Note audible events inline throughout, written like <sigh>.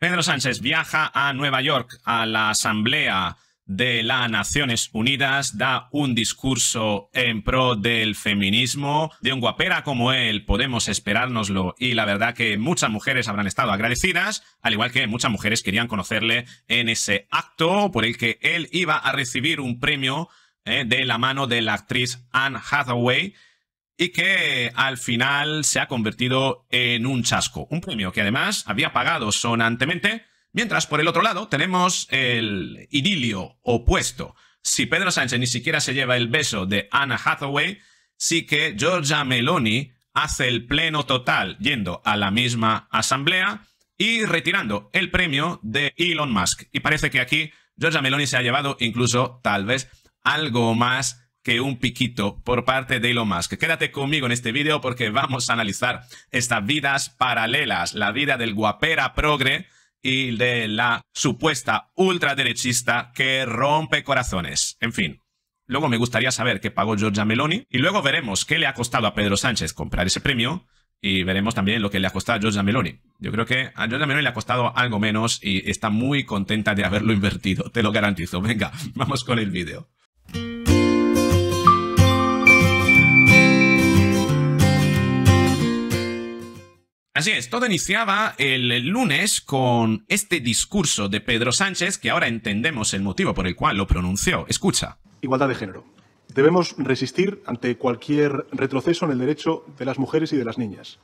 Pedro Sánchez viaja a Nueva York a la Asamblea de las Naciones Unidas, da un discurso en pro del feminismo. De un guapera como él podemos esperárnoslo y la verdad que muchas mujeres habrán estado agradecidas, al igual que muchas mujeres querían conocerle en ese acto por el que él iba a recibir un premio eh, de la mano de la actriz Anne Hathaway y que al final se ha convertido en un chasco. Un premio que además había pagado sonantemente, mientras por el otro lado tenemos el idilio opuesto. Si Pedro Sánchez ni siquiera se lleva el beso de Anna Hathaway, sí que Giorgia Meloni hace el pleno total yendo a la misma asamblea y retirando el premio de Elon Musk. Y parece que aquí Giorgia Meloni se ha llevado incluso tal vez algo más que un piquito por parte de Elon Musk. Quédate conmigo en este video porque vamos a analizar estas vidas paralelas, la vida del guapera progre y de la supuesta ultraderechista que rompe corazones. En fin. Luego me gustaría saber qué pagó Giorgia Meloni y luego veremos qué le ha costado a Pedro Sánchez comprar ese premio y veremos también lo que le ha costado a Giorgia Meloni. Yo creo que a Giorgia Meloni le ha costado algo menos y está muy contenta de haberlo invertido, te lo garantizo. Venga, <laughs> vamos con el vídeo. Así es, todo iniciaba el lunes con este discurso de Pedro Sánchez, que ahora entendemos el motivo por el cual lo pronunció. Escucha. Igualdad de género. Debemos resistir ante cualquier retroceso en el derecho de las mujeres y de las niñas.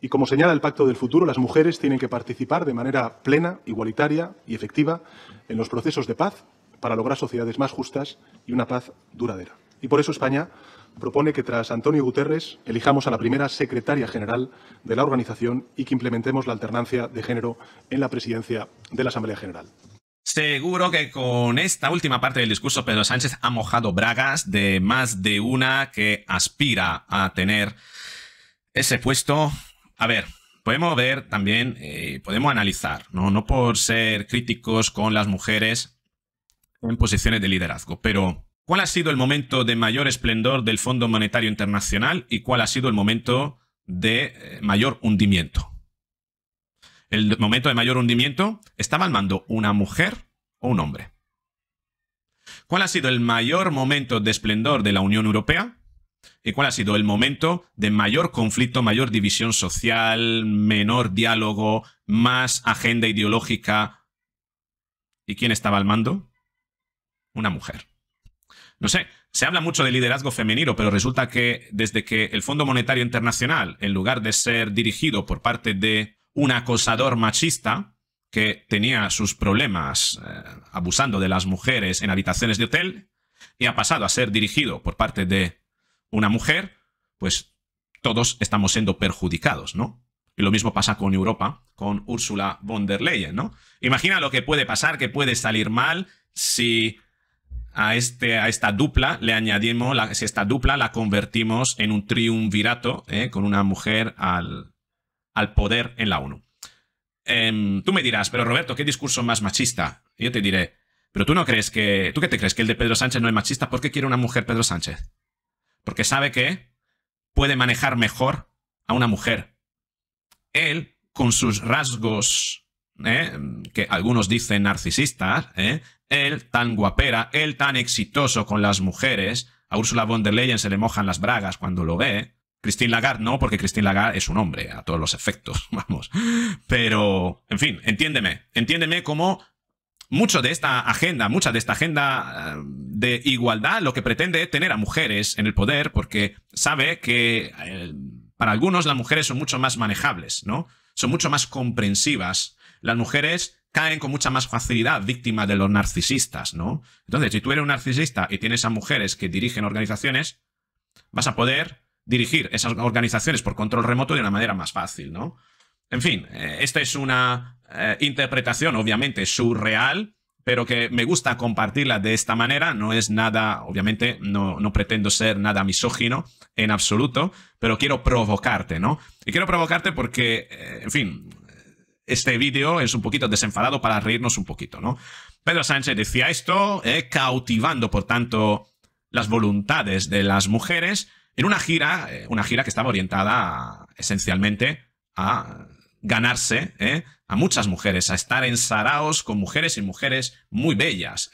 Y como señala el Pacto del Futuro, las mujeres tienen que participar de manera plena, igualitaria y efectiva en los procesos de paz para lograr sociedades más justas y una paz duradera. Y por eso España propone que tras Antonio Guterres elijamos a la primera secretaria general de la organización y que implementemos la alternancia de género en la presidencia de la Asamblea General. Seguro que con esta última parte del discurso Pedro Sánchez ha mojado bragas de más de una que aspira a tener ese puesto. A ver, podemos ver también, eh, podemos analizar, ¿no? no por ser críticos con las mujeres en posiciones de liderazgo, pero ¿Cuál ha sido el momento de mayor esplendor del Fondo Monetario Internacional y cuál ha sido el momento de eh, mayor hundimiento? El momento de mayor hundimiento estaba al mando una mujer o un hombre. ¿Cuál ha sido el mayor momento de esplendor de la Unión Europea? ¿Y cuál ha sido el momento de mayor conflicto, mayor división social, menor diálogo, más agenda ideológica? ¿Y quién estaba al mando? Una mujer no sé, se habla mucho de liderazgo femenino, pero resulta que desde que el Fondo Monetario Internacional, en lugar de ser dirigido por parte de un acosador machista, que tenía sus problemas eh, abusando de las mujeres en habitaciones de hotel, y ha pasado a ser dirigido por parte de una mujer, pues todos estamos siendo perjudicados, ¿no? Y lo mismo pasa con Europa, con Ursula von der Leyen, ¿no? Imagina lo que puede pasar, que puede salir mal si a, este, a esta dupla le añadimos, la, esta dupla la convertimos en un triunvirato eh, con una mujer al, poder en la ONU. Em, tú me dirás, pero Roberto, ¿qué discurso más machista? Yo te diré, pero tú no crees que, ¿tú qué te crees? ¿Que el de Pedro Sánchez no es machista? ¿Por qué quiere una mujer Pedro Sánchez? Porque sabe que puede manejar mejor a una mujer. Él, con sus rasgos ¿eh? que algunos dicen narcisistas, él ¿eh? tan guapera, él tan exitoso con las mujeres, a Ursula von der Leyen se le mojan las bragas cuando lo ve, Christine Lagarde no, porque Christine Lagarde es un hombre a todos los efectos, <laughs> vamos. Pero, en fin, entiéndeme, entiéndeme como mucho de esta agenda, mucha de esta agenda eh, de igualdad, lo que pretende es tener a mujeres en el poder, porque sabe que para algunos las mujeres son mucho más manejables, ¿no? Son mucho más comprensivas las mujeres caen con mucha más facilidad víctimas de los narcisistas, ¿no? Entonces, si tú eres un narcisista y tienes a mujeres que dirigen organizaciones, vas a poder dirigir esas organizaciones por control remoto de una manera más fácil, ¿no? En fin, eh, esta es una eh, interpretación obviamente surreal, pero que me gusta compartirla de esta manera. No es nada, obviamente, no, no pretendo ser nada misógino en absoluto, pero quiero provocarte, ¿no? Y quiero provocarte porque, eh, en fin, este vídeo es un poquito desenfadado para reírnos un poquito, ¿no? Pedro Sánchez decía esto, eh, cautivando, por tanto, las voluntades de las mujeres en una gira, eh, una gira que estaba orientada esencialmente a ganarse eh, a muchas mujeres, a estar en saraos con mujeres y mujeres muy bellas,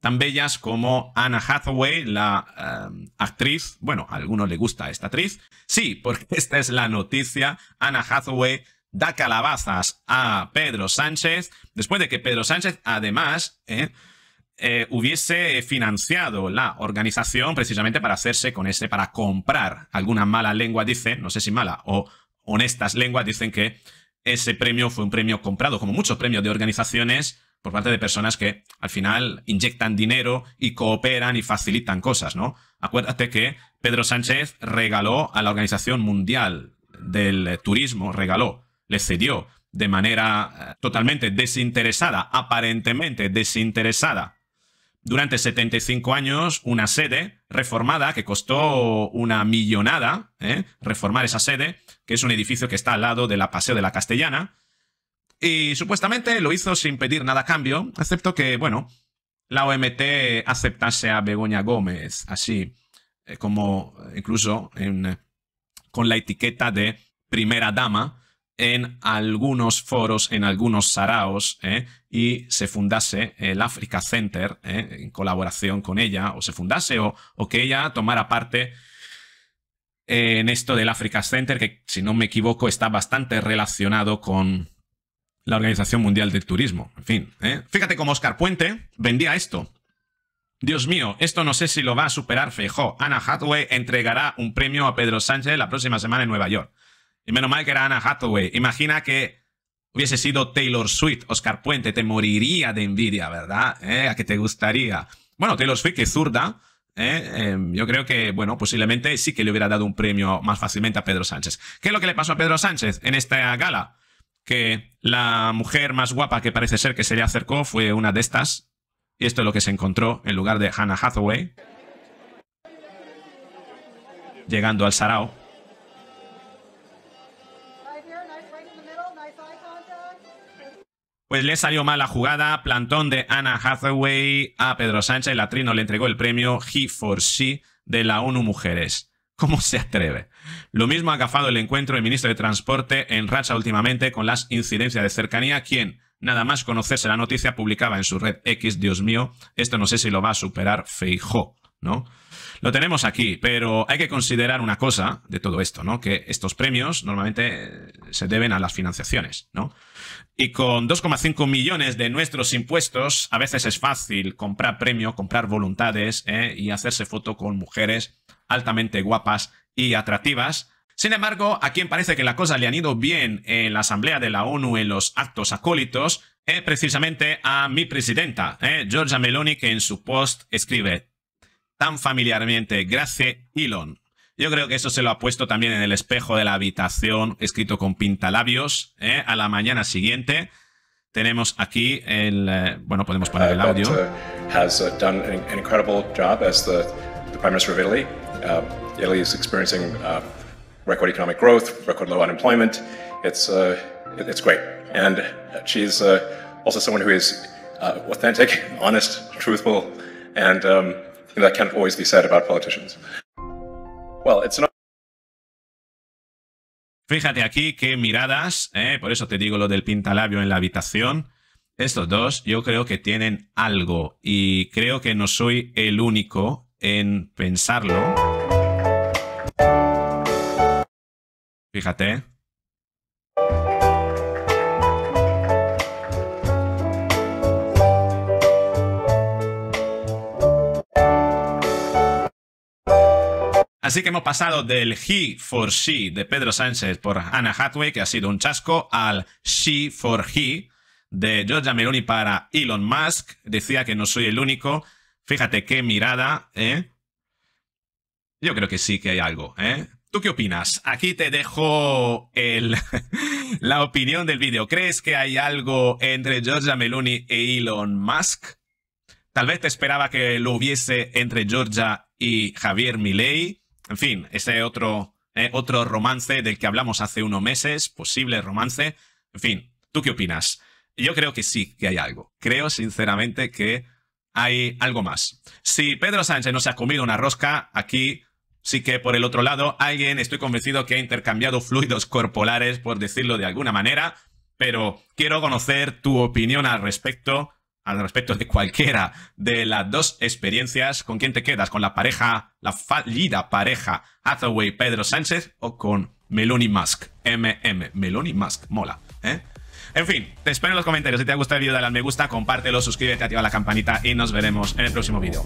tan bellas como Anna Hathaway, la actriz, bueno, a alguno le gusta esta actriz, sí, porque <laughs> esta es la noticia, Anna Hathaway da calabazas a Pedro Sánchez, después de que Pedro Sánchez además eh, eh, hubiese financiado la organización precisamente para hacerse con ese, para comprar. Alguna mala lengua dice, no sé si mala o honestas lenguas dicen que ese premio fue un premio comprado, como muchos premios de organizaciones por parte de personas que al final inyectan dinero y cooperan y facilitan cosas, ¿no? Acuérdate que Pedro Sánchez regaló a la Organización Mundial del Turismo, regaló le cedió de manera eh, totalmente desinteresada, aparentemente desinteresada, durante 75 años una sede reformada que costó una millonada, ¿eh? reformar esa sede, que es un edificio que está al lado de la Paseo de la Castellana, y supuestamente lo hizo sin pedir nada a cambio, excepto que, bueno, la OMT aceptase a Begoña Gómez, así eh, como incluso con la etiqueta de primera dama, en algunos foros, en algunos saraos, ¿eh? y se fundase el Africa Center ¿eh? en colaboración con ella, o se fundase, o, que ella tomara parte en esto del Africa Center, que si no me equivoco está bastante relacionado con la Organización Mundial del Turismo. En fin, ¿eh? fíjate cómo Oscar Puente vendía esto. Dios mío, esto no sé si lo va a superar Feijó. Ana Hathaway entregará un premio a Pedro Sánchez la próxima semana en Nueva York. Y menos mal que era Anna Hathaway. Imagina que hubiese sido Taylor Swift, Oscar Puente, te moriría de envidia, ¿verdad? ¿Eh? ¿A qué te gustaría? Bueno, Taylor Swift, que zurda, ¿eh? em, yo creo que, bueno, posiblemente sí que le hubiera dado un premio más fácilmente a Pedro Sánchez. ¿Qué es lo que le pasó a Pedro Sánchez en esta gala? Que la mujer más guapa que parece ser que se le acercó fue una de estas. Y esto es lo que se encontró en lugar de Hannah Hathaway. Llegando al Sarao. Pues le salió mal la jugada, plantón de Anna Hathaway a Pedro Sánchez, la trino le entregó el premio He for She de la ONU Mujeres. ¿Cómo se atreve? Lo mismo ha agafado el encuentro del ministro de Transporte en racha últimamente con las incidencias de cercanía, quien, nada más conocerse la noticia, publicaba en su red X, Dios mío, esto no sé si lo va a superar Feijó, ¿no? Lo tenemos aquí, pero hay que considerar una cosa de todo esto, ¿no? Que estos premios normalmente eh, se deben a las financiaciones, ¿no? Y con 2,5 millones de nuestros impuestos, a veces es fácil comprar premio, comprar voluntades ¿eh? y hacerse foto con mujeres altamente guapas y atractivas. Sin embargo, a quien parece que la cosa le han ido bien en la Asamblea de la ONU en los actos acólitos, eh, precisamente a mi presidenta, eh, Meloni, que en su post escribe tan familiarmente. Gracias, Elon. Yo creo que eso se lo ha puesto también en el espejo de la habitación, escrito con pintalabios, ¿eh? a la mañana siguiente. Tenemos aquí el. Eh, bueno, podemos poner el uh, audio. has uh, done an incredible job as the, Prime Minister of Italy. Uh, experiencing uh, record economic growth, record low unemployment. It's, uh, it's great. And she's also someone who is authentic, <laughs> honest, truthful, and um, Fíjate aquí qué miradas, eh, por eso te digo lo del pintalabio en la habitación. Estos dos yo creo que tienen algo y creo que no soy el único en pensarlo. Fíjate. Así que hemos pasado del He for She de Pedro Sánchez por Anna Hathaway, que ha sido un chasco, al She for He de Georgia Meloni para Elon Musk. Decía que no soy el único. Fíjate qué mirada, ¿eh? Yo creo que sí que hay algo, ¿eh? ¿Tú qué opinas? Aquí te dejo el, <laughs> la opinión del vídeo. ¿Crees que hay algo entre Georgia Meloni e Elon Musk? Tal vez te esperaba que lo hubiese entre Georgia y Javier Milei. En fin, ese otro, eh, otro romance del que hablamos hace unos meses, posible romance. En fin, ¿tú qué opinas? Yo creo que sí, que hay algo. Creo sinceramente que hay algo más. Si Pedro Sánchez no se ha comido una rosca, aquí sí que por el otro lado alguien, estoy convencido que ha intercambiado fluidos corporales, por decirlo de alguna manera, pero quiero conocer tu opinión al respecto al respecto de cualquiera de las dos experiencias, ¿con quién te quedas? ¿Con la pareja, la fallida pareja Hathaway-Pedro Sánchez o con Meloni Musk? MM, Meloni Musk, mola, ¿eh? En fin, te espero en los comentarios. Si te ha gustado el vídeo, dale al me gusta, compártelo, suscríbete, activa la campanita y nos veremos en el próximo vídeo.